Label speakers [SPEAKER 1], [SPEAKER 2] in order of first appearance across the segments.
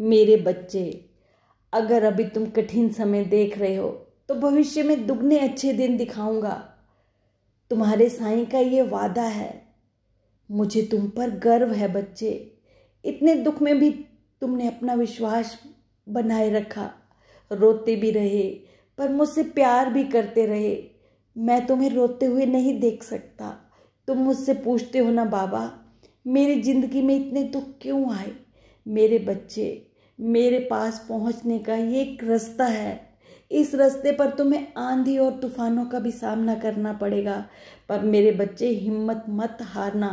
[SPEAKER 1] मेरे बच्चे अगर अभी तुम कठिन समय देख रहे हो तो भविष्य में दुगने अच्छे दिन दिखाऊंगा तुम्हारे साईं का ये वादा है मुझे तुम पर गर्व है बच्चे इतने दुख में भी तुमने अपना विश्वास बनाए रखा रोते भी रहे पर मुझसे प्यार भी करते रहे मैं तुम्हें रोते हुए नहीं देख सकता तुम मुझसे पूछते हो ना बाबा मेरी ज़िंदगी में इतने दुख क्यों आए मेरे बच्चे मेरे पास पहुंचने का ये एक रास्ता है इस रास्ते पर तुम्हें आंधी और तूफानों का भी सामना करना पड़ेगा पर मेरे बच्चे हिम्मत मत हारना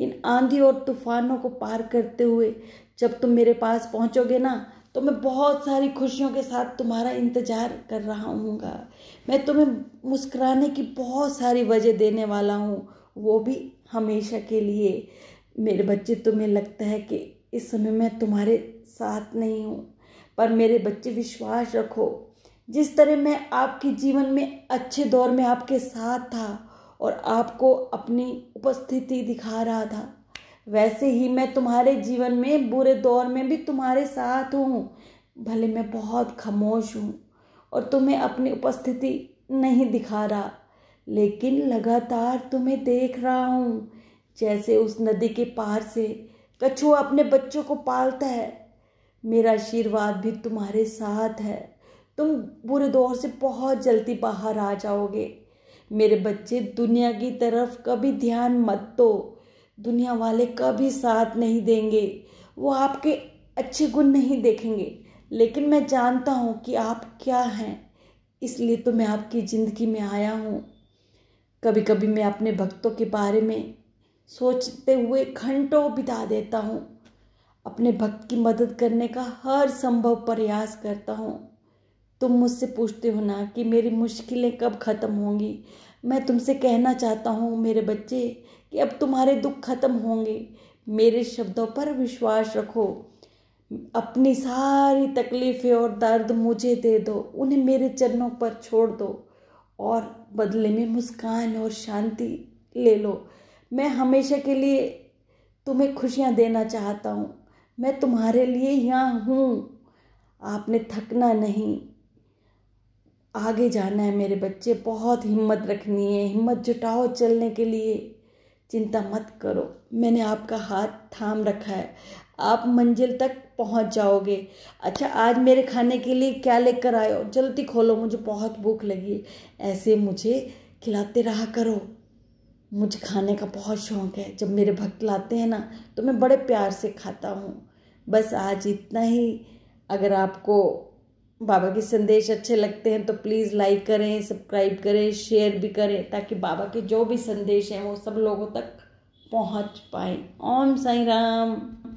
[SPEAKER 1] इन आंधी और तूफानों को पार करते हुए जब तुम मेरे पास पहुंचोगे ना तो मैं बहुत सारी खुशियों के साथ तुम्हारा इंतज़ार कर रहा हूँगा मैं तुम्हें मुस्कुराने की बहुत सारी वजह देने वाला हूँ वो भी हमेशा के लिए मेरे बच्चे तुम्हें लगता है कि इस समय मैं तुम्हारे साथ नहीं हूँ पर मेरे बच्चे विश्वास रखो जिस तरह मैं आपके जीवन में अच्छे दौर में आपके साथ था और आपको अपनी उपस्थिति दिखा रहा था वैसे ही मैं तुम्हारे जीवन में बुरे दौर में भी तुम्हारे साथ हूँ भले मैं बहुत खामोश हूँ और तुम्हें अपनी उपस्थिति नहीं दिखा रहा लेकिन लगातार तुम्हें देख रहा हूँ जैसे उस नदी के पार से कछुआ अपने बच्चों को पालता है मेरा आशीर्वाद भी तुम्हारे साथ है तुम बुरे दौर से बहुत जल्दी बाहर आ जाओगे मेरे बच्चे दुनिया की तरफ कभी ध्यान मत दो दुनिया वाले कभी साथ नहीं देंगे वो आपके अच्छे गुण नहीं देखेंगे लेकिन मैं जानता हूँ कि आप क्या हैं इसलिए तो मैं आपकी ज़िंदगी में आया हूँ कभी कभी मैं अपने भक्तों के बारे में सोचते हुए घंटों बिता देता हूँ अपने भक्त की मदद करने का हर संभव प्रयास करता हूँ तुम मुझसे पूछते हो ना कि मेरी मुश्किलें कब ख़त्म होंगी मैं तुमसे कहना चाहता हूँ मेरे बच्चे कि अब तुम्हारे दुख ख़त्म होंगे मेरे शब्दों पर विश्वास रखो अपनी सारी तकलीफ़ें और दर्द मुझे दे दो उन्हें मेरे चरणों पर छोड़ दो और बदले में मुस्कान और शांति ले लो मैं हमेशा के लिए तुम्हें खुशियाँ देना चाहता हूँ मैं तुम्हारे लिए यहाँ हूँ आपने थकना नहीं आगे जाना है मेरे बच्चे बहुत हिम्मत रखनी है हिम्मत जुटाओ चलने के लिए चिंता मत करो मैंने आपका हाथ थाम रखा है आप मंजिल तक पहुंच जाओगे अच्छा आज मेरे खाने के लिए क्या लेकर आए हो जल्दी खोलो मुझे बहुत भूख लगी ऐसे मुझे खिलाते रहा करो मुझे खाने का बहुत शौक़ है जब मेरे भक्त लाते हैं ना तो मैं बड़े प्यार से खाता हूँ बस आज इतना ही अगर आपको बाबा के संदेश अच्छे लगते हैं तो प्लीज़ लाइक करें सब्सक्राइब करें शेयर भी करें ताकि बाबा के जो भी संदेश हैं वो सब लोगों तक पहुंच पाए ओम साई राम